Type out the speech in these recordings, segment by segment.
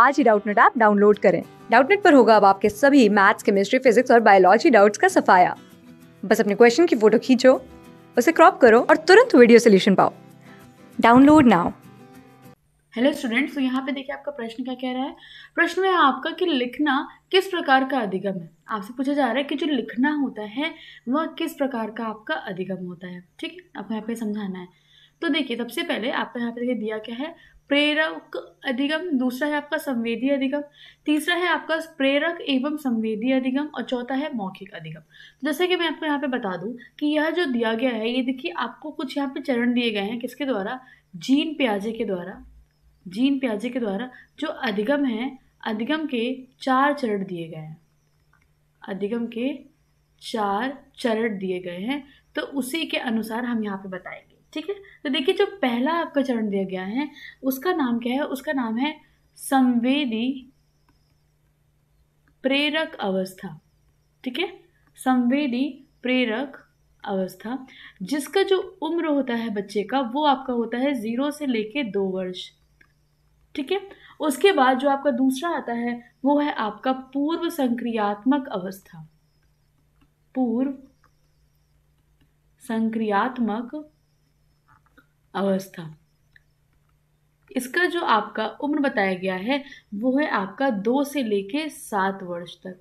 आज ही Doubtnut app download करें डाउटनेट पर होगा अब आपके सभी मैथ्स केमिस्ट्री फिजिक्स और बायोलॉजी डाउट्स का सफाया बस अपने क्वेश्चन की फोटो खींचो उसे क्रॉप करो और तुरंत वीडियो सोल्यूशन पाओ डाउनलोड नाउ हेलो स्टूडेंट्स तो यहाँ पे देखिए आपका प्रश्न क्या कह रहा है प्रश्न में आपका कि लिखना किस प्रकार का अधिगम है आपसे पूछा जा रहा है कि जो लिखना होता है वह किस प्रकार का आपका अधिगम होता है ठीक है आपको यहाँ पे समझाना है तो देखिए सबसे पहले आपको यहाँ पे देखिए दिया क्या है प्रेरक अधिगम दूसरा है आपका संवेदी अधिगम तीसरा है आपका प्रेरक एवं संवेदी अधिगम और चौथा है मौखिक अधिगम तो जैसे कि मैं आपको यहाँ पे बता दूँ कि यह जो दिया गया है ये देखिए आपको कुछ यहाँ पे चरण दिए गए हैं किसके द्वारा जीन प्याजे के द्वारा जीन प्याजे के द्वारा जो अधिगम है अधिगम के चार चरण दिए गए हैं अधिगम के चार चरण दिए गए हैं तो उसी के अनुसार हम यहाँ पे बताएंगे ठीक है तो देखिए जो पहला आपका चरण दिया गया है उसका नाम क्या है उसका नाम है संवेदी प्रेरक अवस्था ठीक है संवेदी प्रेरक अवस्था जिसका जो उम्र होता है बच्चे का वो आपका होता है ज़ीरो से लेके दो वर्ष ठीक है उसके बाद जो आपका दूसरा आता है वो है आपका पूर्व संक्रियात्मक अवस्था पूर्व संक्रियात्मक अवस्था इसका जो आपका उम्र बताया गया है वो है आपका दो से लेके सात वर्ष तक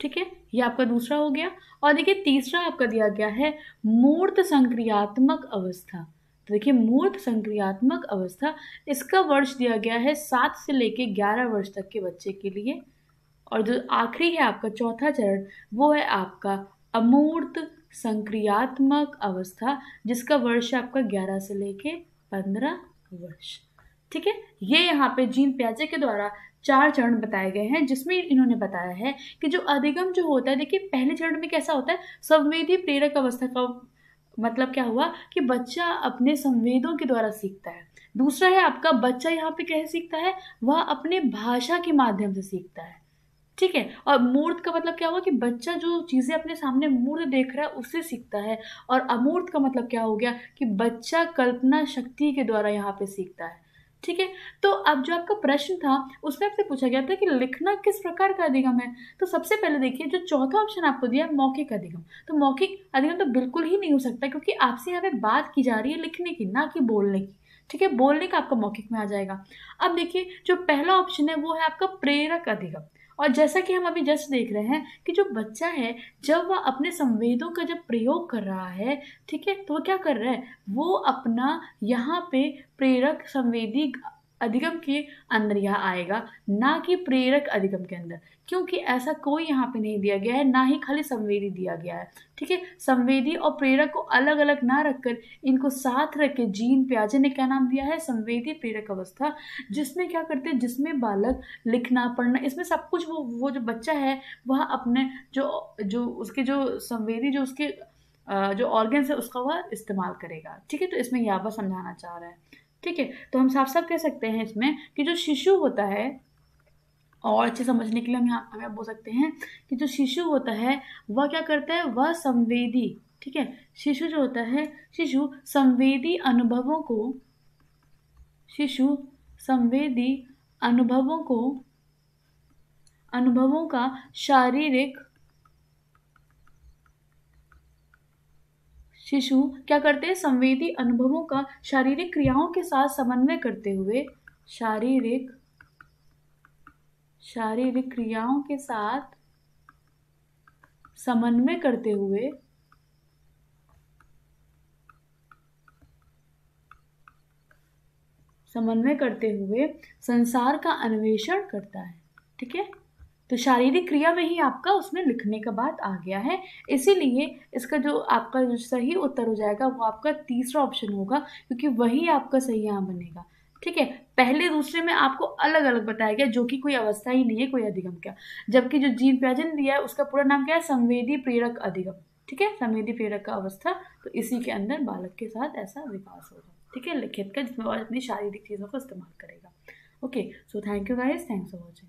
ठीक है ये आपका दूसरा हो गया और देखिए तीसरा आपका दिया गया है मूर्त संक्रियात्मक अवस्था तो देखिए मूर्त संक्रियात्मक अवस्था इसका वर्ष दिया गया है सात से लेके ग्यारह वर्ष तक के बच्चे के लिए और जो आखिरी है आपका चौथा चरण वो है आपका अमूर्त संक्रियात्मक अवस्था जिसका वर्ष है आपका ग्यारह से लेके पंद्रह वर्ष ठीक है ये यहाँ पे जीन प्याजे के द्वारा चार चरण बताए गए हैं जिसमें इन्होंने बताया है कि जो अधिगम जो होता है देखिए पहले चरण में कैसा होता है संवेदी प्रेरक अवस्था का मतलब क्या हुआ कि बच्चा अपने संवेदों के द्वारा सीखता है दूसरा है आपका बच्चा यहाँ पे कैसे सीखता है वह अपने भाषा के माध्यम से सीखता है ठीक है और मूर्त का मतलब क्या हुआ कि बच्चा जो चीज़ें अपने सामने मूर्त देख रहा है उससे सीखता है और अमूर्त का मतलब क्या हो गया कि बच्चा कल्पना शक्ति के द्वारा यहाँ पे सीखता है ठीक है तो अब जो आपका प्रश्न था उसमें आपसे पूछा गया था कि लिखना किस प्रकार का अधिगम है तो सबसे पहले देखिए जो चौथा ऑप्शन आपको दिया है मौखिक अधिगम तो मौखिक अधिगम तो बिल्कुल ही नहीं हो सकता क्योंकि आपसे यहाँ पे बात की जा रही है लिखने की ना कि बोलने की ठीक है बोलने का आपका मौखिक में आ जाएगा अब देखिए जो पहला ऑप्शन है वो है आपका प्रेरक अधिगम और जैसा कि हम अभी जस्ट देख रहे हैं कि जो बच्चा है जब वह अपने संवेदों का जब प्रयोग कर रहा है ठीक है तो वह क्या कर रहा है वो अपना यहाँ पे प्रेरक संवेदी अधिगम के अंदर यह आएगा ना कि प्रेरक अधिगम के अंदर क्योंकि ऐसा कोई यहाँ पे नहीं दिया गया है ना ही खाली संवेदी दिया गया है ठीक है संवेदी और प्रेरक को अलग अलग ना रखकर इनको साथ रख के जीन प्याजे ने क्या नाम दिया है संवेदी प्रेरक अवस्था जिसमें क्या करते हैं जिसमें बालक लिखना पढ़ना इसमें सब कुछ वो वो जो बच्चा है वह अपने जो जो उसके जो संवेदी जो उसके जो ऑर्गेन्स है उसका वह इस्तेमाल करेगा ठीक है तो इसमें बस समझाना चाह रहा है ठीक है तो हम साफ साफ कह सकते हैं इसमें कि जो शिशु होता है और अच्छे समझने के लिए हम यहाँ हमें बोल सकते हैं कि जो शिशु होता है वह क्या करता है वह संवेदी ठीक है शिशु जो होता है शिशु संवेदी अनुभवों को शिशु संवेदी अनुभवों को अनुभवों का शारीरिक शिशु क्या करते हैं संवेदी अनुभवों का शारीरिक क्रियाओं के साथ समन्वय करते हुए शारीरिक शारीरिक क्रियाओं के साथ समन्वय करते हुए समन्वय करते हुए संसार का अन्वेषण करता है ठीक है तो शारीरिक क्रिया में ही आपका उसमें लिखने का बात आ गया है इसीलिए इसका जो आपका जो सही उत्तर हो जाएगा वो आपका तीसरा ऑप्शन होगा क्योंकि वही आपका सही यहाँ बनेगा ठीक है पहले दूसरे में आपको अलग अलग बताया गया जो कि कोई अवस्था ही नहीं है कोई अधिगम क्या जबकि जो जीन प्याजन दिया है उसका पूरा नाम क्या है संवेदी प्रेरक अधिगम ठीक है संवेदी प्रेरक का अवस्था तो इसी के अंदर बालक के साथ ऐसा विकास होगा ठीक है लिखित का जिसमें वह अपनी शारीरिक चीज़ों को इस्तेमाल करेगा okay so thank you guys thanks for watching